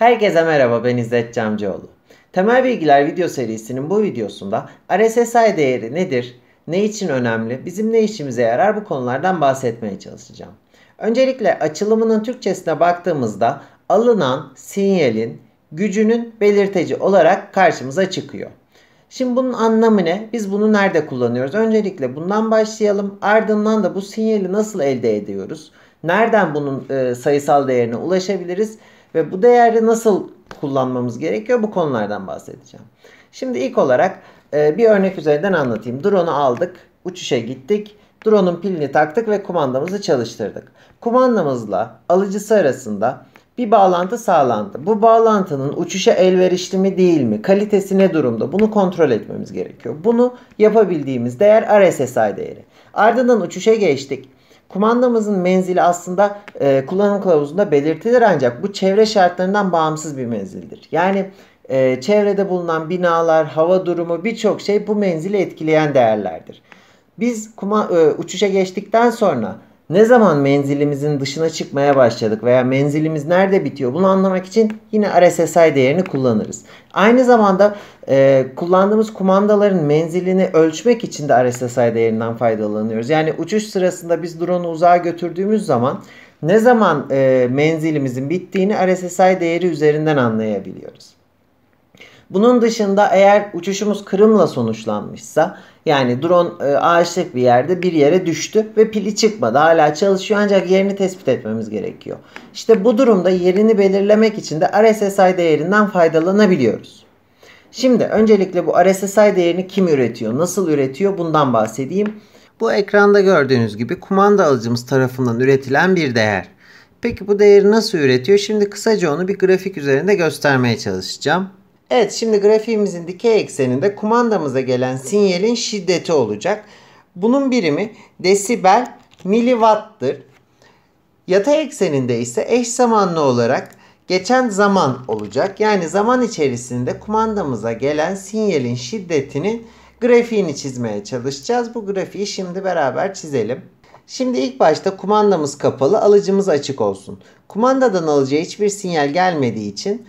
Herkese merhaba ben İzzet Camcıoğlu. Temel Bilgiler video serisinin bu videosunda RSSI değeri nedir, ne için önemli, bizim ne işimize yarar bu konulardan bahsetmeye çalışacağım. Öncelikle açılımının Türkçesine baktığımızda alınan sinyalin gücünün belirteci olarak karşımıza çıkıyor. Şimdi bunun anlamı ne? Biz bunu nerede kullanıyoruz? Öncelikle bundan başlayalım. Ardından da bu sinyali nasıl elde ediyoruz? Nereden bunun e, sayısal değerine ulaşabiliriz? Ve bu değeri nasıl kullanmamız gerekiyor bu konulardan bahsedeceğim. Şimdi ilk olarak e, bir örnek üzerinden anlatayım. Drone'u aldık, uçuşa gittik. Drone'un pilini taktık ve kumandamızı çalıştırdık. Kumandamızla alıcısı arasında bir bağlantı sağlandı. Bu bağlantının uçuşa elverişli mi değil mi, kalitesi ne durumda bunu kontrol etmemiz gerekiyor. Bunu yapabildiğimiz değer RSSI değeri. Ardından uçuşa geçtik. Kumandamızın menzili aslında e, kullanım kılavuzunda belirtilir ancak bu çevre şartlarından bağımsız bir menzildir. Yani e, çevrede bulunan binalar, hava durumu birçok şey bu menzili etkileyen değerlerdir. Biz kuma, e, uçuşa geçtikten sonra ne zaman menzilimizin dışına çıkmaya başladık veya menzilimiz nerede bitiyor bunu anlamak için yine RSSI değerini kullanırız. Aynı zamanda e, kullandığımız kumandaların menzilini ölçmek için de RSSI değerinden faydalanıyoruz. Yani uçuş sırasında biz drone'u uzağa götürdüğümüz zaman ne zaman e, menzilimizin bittiğini RSSI değeri üzerinden anlayabiliyoruz. Bunun dışında eğer uçuşumuz Kırım'la sonuçlanmışsa yani drone e, ağaçlık bir yerde bir yere düştü ve pili çıkmadı. Hala çalışıyor ancak yerini tespit etmemiz gerekiyor. İşte bu durumda yerini belirlemek için de RSSI değerinden faydalanabiliyoruz. Şimdi öncelikle bu RSSI değerini kim üretiyor, nasıl üretiyor bundan bahsedeyim. Bu ekranda gördüğünüz gibi kumanda alıcımız tarafından üretilen bir değer. Peki bu değeri nasıl üretiyor? Şimdi kısaca onu bir grafik üzerinde göstermeye çalışacağım. Evet şimdi grafiğimizin dikey ekseninde kumandamıza gelen sinyalin şiddeti olacak. Bunun birimi desibel miliwatt'tır. Yatay ekseninde ise eş zamanlı olarak geçen zaman olacak. Yani zaman içerisinde kumandamıza gelen sinyalin şiddetinin grafiğini çizmeye çalışacağız. Bu grafiği şimdi beraber çizelim. Şimdi ilk başta kumandamız kapalı, alıcımız açık olsun. Kumandadan alıcıya hiçbir sinyal gelmediği için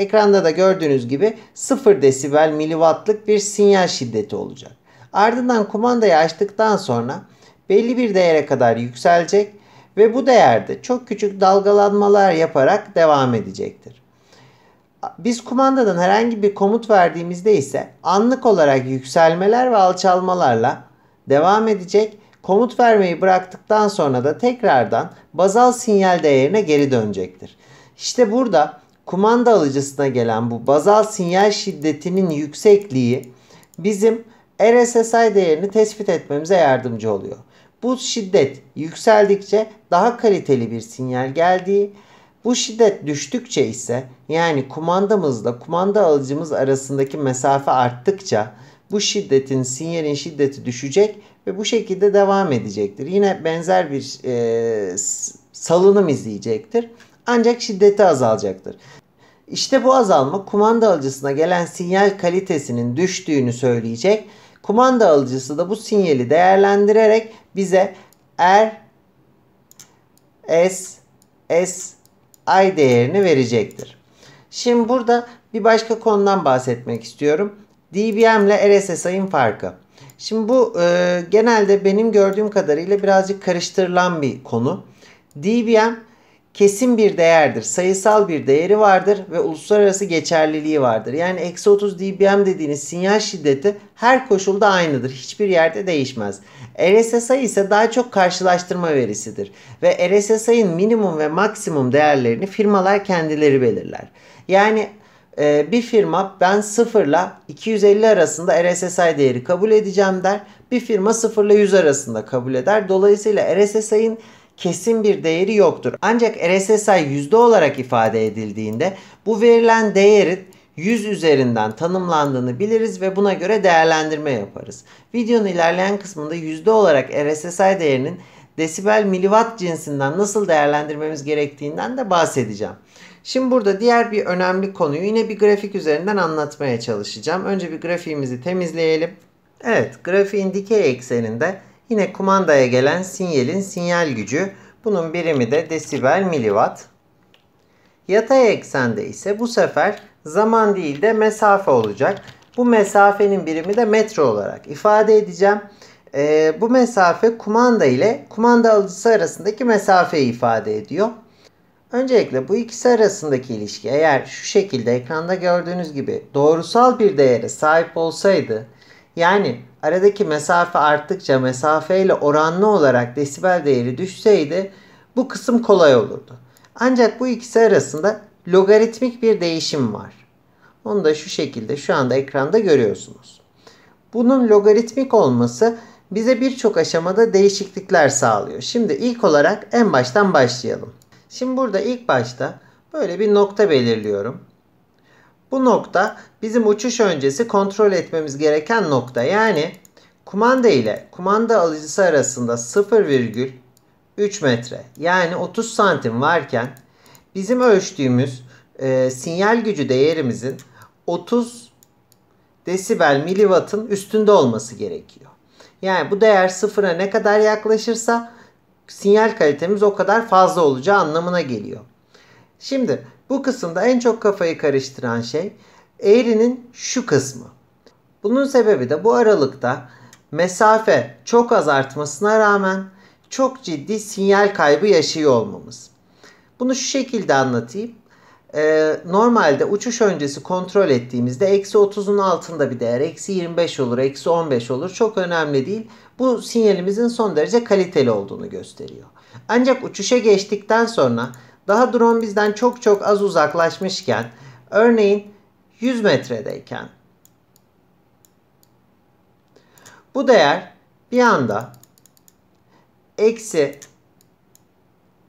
Ekranda da gördüğünüz gibi 0 desibel miliwattlık bir sinyal şiddeti olacak. Ardından kumandayı açtıktan sonra belli bir değere kadar yükselecek ve bu değerde çok küçük dalgalanmalar yaparak devam edecektir. Biz kumandadan herhangi bir komut verdiğimizde ise anlık olarak yükselmeler ve alçalmalarla devam edecek. Komut vermeyi bıraktıktan sonra da tekrardan bazal sinyal değerine geri dönecektir. İşte burada kumanda alıcısına gelen bu bazal sinyal şiddetinin yüksekliği bizim RSSI değerini tespit etmemize yardımcı oluyor. Bu şiddet yükseldikçe daha kaliteli bir sinyal geldiği, bu şiddet düştükçe ise yani kumandamızla kumanda alıcımız arasındaki mesafe arttıkça bu şiddetin sinyalin şiddeti düşecek ve bu şekilde devam edecektir. Yine benzer bir e, salınım izleyecektir ancak şiddeti azalacaktır. İşte bu azalma kumanda alıcısına gelen sinyal kalitesinin düştüğünü söyleyecek. Kumanda alıcısı da bu sinyali değerlendirerek bize R S S I değerini verecektir. Şimdi burada bir başka konudan bahsetmek istiyorum. DBM ile RSSI'nin farkı. Şimdi bu e, genelde benim gördüğüm kadarıyla birazcık karıştırılan bir konu. DBM kesin bir değerdir. Sayısal bir değeri vardır ve uluslararası geçerliliği vardır. Yani eksi 30 dBm dediğiniz sinyal şiddeti her koşulda aynıdır. Hiçbir yerde değişmez. RSSI ise daha çok karşılaştırma verisidir. Ve RSSI'nin minimum ve maksimum değerlerini firmalar kendileri belirler. Yani e, bir firma ben 0 ile 250 arasında RSSI değeri kabul edeceğim der. Bir firma 0 ile 100 arasında kabul eder. Dolayısıyla RSSI'nin kesin bir değeri yoktur. Ancak RSSI yüzde olarak ifade edildiğinde bu verilen değerin 100 üzerinden tanımlandığını biliriz ve buna göre değerlendirme yaparız. Videonun ilerleyen kısmında yüzde olarak RSSI değerinin desibel miliwatt cinsinden nasıl değerlendirmemiz gerektiğinden de bahsedeceğim. Şimdi burada diğer bir önemli konuyu yine bir grafik üzerinden anlatmaya çalışacağım. Önce bir grafiğimizi temizleyelim. Evet grafiğin dikey ekseninde Yine kumandaya gelen sinyalin sinyal gücü. Bunun birimi de desibel miliwatt. Yatay eksende ise bu sefer zaman değil de mesafe olacak. Bu mesafenin birimi de metre olarak ifade edeceğim. E, bu mesafe kumanda ile kumanda alıcısı arasındaki mesafeyi ifade ediyor. Öncelikle bu ikisi arasındaki ilişki eğer şu şekilde ekranda gördüğünüz gibi doğrusal bir değere sahip olsaydı yani aradaki mesafe arttıkça mesafeyle oranlı olarak desibel değeri düşseydi bu kısım kolay olurdu. Ancak bu ikisi arasında logaritmik bir değişim var. Onu da şu şekilde şu anda ekranda görüyorsunuz. Bunun logaritmik olması bize birçok aşamada değişiklikler sağlıyor. Şimdi ilk olarak en baştan başlayalım. Şimdi burada ilk başta böyle bir nokta belirliyorum. Bu nokta bizim uçuş öncesi kontrol etmemiz gereken nokta. Yani kumanda ile kumanda alıcısı arasında 0,3 metre yani 30 santim varken bizim ölçtüğümüz e, sinyal gücü değerimizin 30 desibel milivatın üstünde olması gerekiyor. Yani bu değer sıfıra ne kadar yaklaşırsa sinyal kalitemiz o kadar fazla olacağı anlamına geliyor. Şimdi bu kısımda en çok kafayı karıştıran şey eğrinin şu kısmı. Bunun sebebi de bu aralıkta mesafe çok az artmasına rağmen çok ciddi sinyal kaybı yaşıyor olmamız. Bunu şu şekilde anlatayım. Ee, normalde uçuş öncesi kontrol ettiğimizde eksi 30'un altında bir değer. Eksi 25 olur, eksi 15 olur. Çok önemli değil. Bu sinyalimizin son derece kaliteli olduğunu gösteriyor. Ancak uçuşa geçtikten sonra daha drone bizden çok çok az uzaklaşmışken örneğin 100 metredeyken bu değer bir anda eksi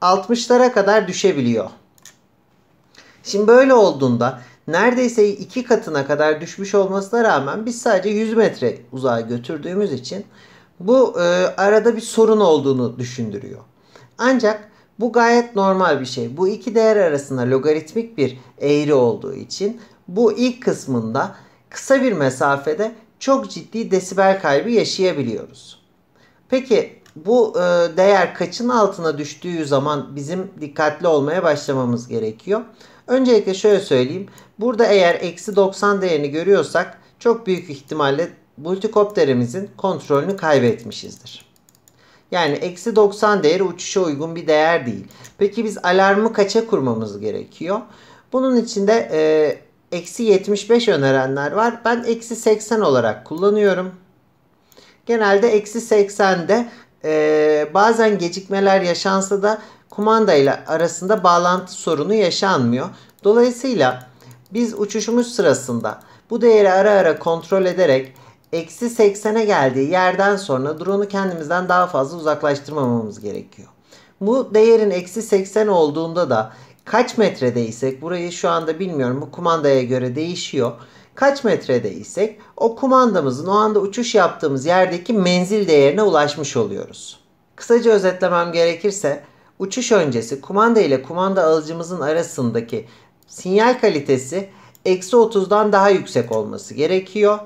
60'lara kadar düşebiliyor. Şimdi böyle olduğunda neredeyse iki katına kadar düşmüş olmasına rağmen biz sadece 100 metre uzağa götürdüğümüz için bu e, arada bir sorun olduğunu düşündürüyor. Ancak bu gayet normal bir şey. Bu iki değer arasında logaritmik bir eğri olduğu için bu ilk kısmında kısa bir mesafede çok ciddi desibel kaybı yaşayabiliyoruz. Peki bu e, değer kaçın altına düştüğü zaman bizim dikkatli olmaya başlamamız gerekiyor. Öncelikle şöyle söyleyeyim. Burada eğer eksi 90 değerini görüyorsak çok büyük ihtimalle multikopterimizin kontrolünü kaybetmişizdir. Yani eksi 90 değeri uçuşa uygun bir değer değil. Peki biz alarmı kaça kurmamız gerekiyor? Bunun içinde e, eksi 75 önerenler var. Ben eksi 80 olarak kullanıyorum. Genelde eksi 80'de e, bazen gecikmeler yaşansa da kumanda ile arasında bağlantı sorunu yaşanmıyor. Dolayısıyla biz uçuşumuz sırasında bu değeri ara ara kontrol ederek eksi 80'e geldiği yerden sonra drone'u kendimizden daha fazla uzaklaştırmamamız gerekiyor. Bu değerin eksi 80 olduğunda da kaç metredeysek burayı şu anda bilmiyorum bu kumandaya göre değişiyor. Kaç metredeysek o kumandamızın o anda uçuş yaptığımız yerdeki menzil değerine ulaşmış oluyoruz. Kısaca özetlemem gerekirse uçuş öncesi kumanda ile kumanda alıcımızın arasındaki sinyal kalitesi eksi 30'dan daha yüksek olması gerekiyor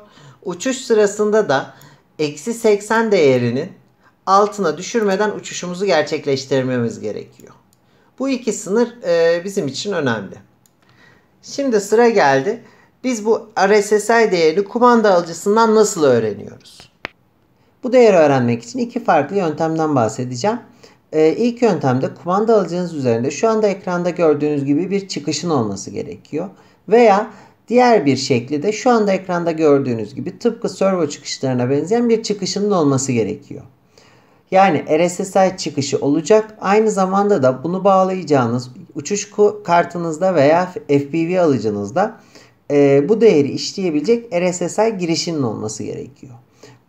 uçuş sırasında da eksi 80 değerinin altına düşürmeden uçuşumuzu gerçekleştirmemiz gerekiyor. Bu iki sınır e, bizim için önemli. Şimdi sıra geldi. Biz bu RSSI değerini kumanda alıcısından nasıl öğreniyoruz? Bu değeri öğrenmek için iki farklı yöntemden bahsedeceğim. Ee, ilk yöntemde kumanda alıcınız üzerinde şu anda ekranda gördüğünüz gibi bir çıkışın olması gerekiyor. Veya Diğer bir şekli de şu anda ekranda gördüğünüz gibi tıpkı servo çıkışlarına benzeyen bir çıkışının olması gerekiyor. Yani RSSI çıkışı olacak. Aynı zamanda da bunu bağlayacağınız uçuş kartınızda veya FPV alıcınızda e, bu değeri işleyebilecek RSSI girişinin olması gerekiyor.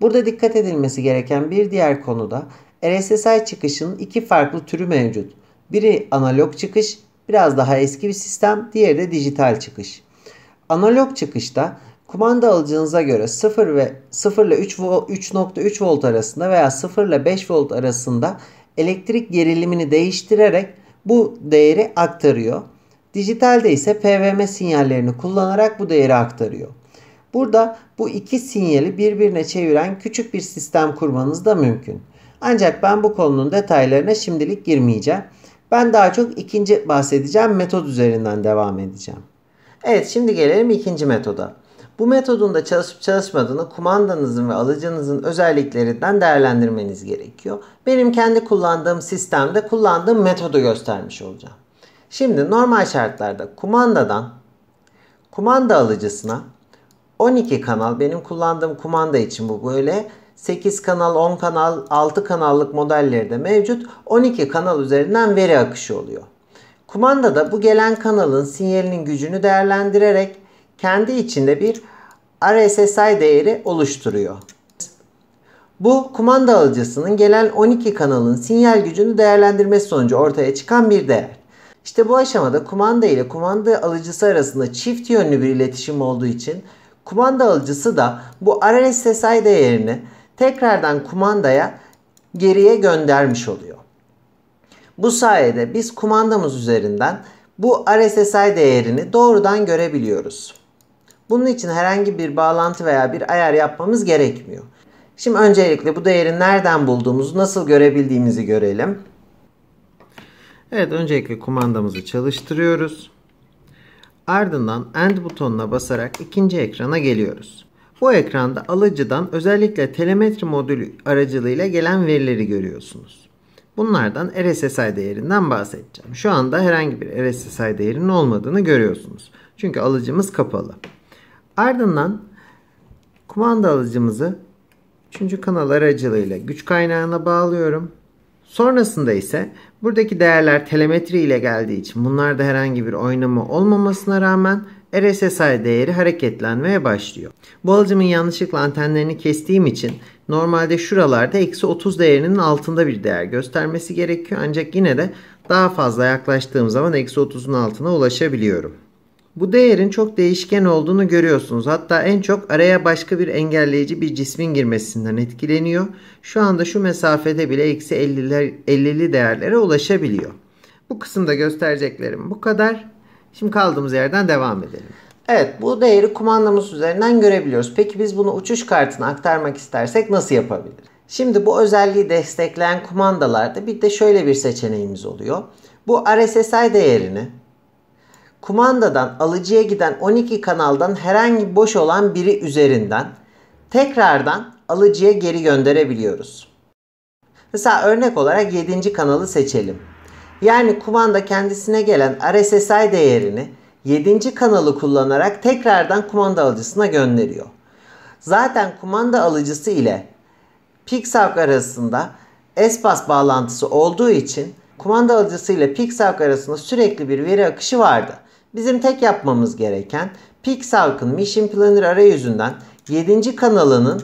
Burada dikkat edilmesi gereken bir diğer konu da RSSI çıkışının iki farklı türü mevcut. Biri analog çıkış, biraz daha eski bir sistem, diğeri de dijital çıkış. Analog çıkışta kumanda alıcınıza göre 0 ve 0 ile 3.3 volt arasında veya 0 ile 5 volt arasında elektrik gerilimini değiştirerek bu değeri aktarıyor. Dijitalde ise PWM sinyallerini kullanarak bu değeri aktarıyor. Burada bu iki sinyali birbirine çeviren küçük bir sistem kurmanız da mümkün. Ancak ben bu konunun detaylarına şimdilik girmeyeceğim. Ben daha çok ikinci bahsedeceğim metod üzerinden devam edeceğim. Evet şimdi gelelim ikinci metoda. Bu metodun da çalışıp çalışmadığını kumandanızın ve alıcınızın özelliklerinden değerlendirmeniz gerekiyor. Benim kendi kullandığım sistemde kullandığım metodu göstermiş olacağım. Şimdi normal şartlarda kumandadan kumanda alıcısına 12 kanal benim kullandığım kumanda için bu böyle 8 kanal, 10 kanal, 6 kanallık modelleri de mevcut. 12 kanal üzerinden veri akışı oluyor. Kumandada bu gelen kanalın sinyalinin gücünü değerlendirerek kendi içinde bir RSSI değeri oluşturuyor. Bu kumanda alıcısının gelen 12 kanalın sinyal gücünü değerlendirmesi sonucu ortaya çıkan bir değer. İşte bu aşamada kumanda ile kumanda alıcısı arasında çift yönlü bir iletişim olduğu için kumanda alıcısı da bu RSSI değerini tekrardan kumandaya geriye göndermiş oluyor. Bu sayede biz kumandamız üzerinden bu RSSI değerini doğrudan görebiliyoruz. Bunun için herhangi bir bağlantı veya bir ayar yapmamız gerekmiyor. Şimdi öncelikle bu değeri nereden bulduğumuzu, nasıl görebildiğimizi görelim. Evet, öncelikle kumandamızı çalıştırıyoruz. Ardından End butonuna basarak ikinci ekrana geliyoruz. Bu ekranda alıcıdan özellikle telemetri modülü aracılığıyla gelen verileri görüyorsunuz. Bunlardan RSSI değerinden bahsedeceğim. Şu anda herhangi bir RSSI değerinin olmadığını görüyorsunuz. Çünkü alıcımız kapalı. Ardından kumanda alıcımızı 3. kanal aracılığıyla güç kaynağına bağlıyorum. Sonrasında ise buradaki değerler telemetri ile geldiği için bunlarda herhangi bir oynama olmamasına rağmen RSSI değeri hareketlenmeye başlıyor. Bu alıcımın yanlışlıkla antenlerini kestiğim için normalde şuralarda eksi 30 değerinin altında bir değer göstermesi gerekiyor. Ancak yine de daha fazla yaklaştığım zaman eksi 30'un altına ulaşabiliyorum. Bu değerin çok değişken olduğunu görüyorsunuz. Hatta en çok araya başka bir engelleyici bir cismin girmesinden etkileniyor. Şu anda şu mesafede bile eksi 50'li değerlere ulaşabiliyor. Bu kısımda göstereceklerim bu kadar. Şimdi kaldığımız yerden devam edelim. Evet bu değeri kumandamız üzerinden görebiliyoruz. Peki biz bunu uçuş kartına aktarmak istersek nasıl yapabiliriz? Şimdi bu özelliği destekleyen kumandalarda bir de şöyle bir seçeneğimiz oluyor. Bu RSSI değerini kumandadan alıcıya giden 12 kanaldan herhangi boş olan biri üzerinden tekrardan alıcıya geri gönderebiliyoruz. Mesela örnek olarak 7. kanalı seçelim. Yani kumanda kendisine gelen RSSI değerini 7. kanalı kullanarak tekrardan kumanda alıcısına gönderiyor. Zaten kumanda alıcısı ile Pixavg arasında espas bağlantısı olduğu için kumanda alıcısı ile Pixavg arasında sürekli bir veri akışı vardı. Bizim tek yapmamız gereken Pixavg'ın Mission Planner arayüzünden 7. kanalının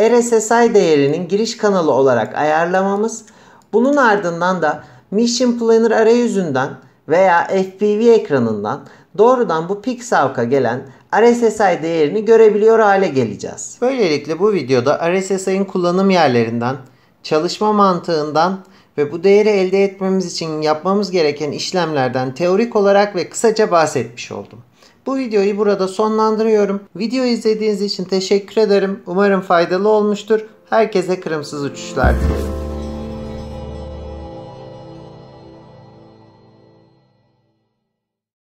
RSSI değerinin giriş kanalı olarak ayarlamamız. Bunun ardından da Mission Planner arayüzünden veya FPV ekranından doğrudan bu pixalka gelen RSSI değerini görebiliyor hale geleceğiz. Böylelikle bu videoda RSSI'nin kullanım yerlerinden, çalışma mantığından ve bu değeri elde etmemiz için yapmamız gereken işlemlerden teorik olarak ve kısaca bahsetmiş oldum. Bu videoyu burada sonlandırıyorum. Video izlediğiniz için teşekkür ederim. Umarım faydalı olmuştur. Herkese kırımsız uçuşlar diliyorum.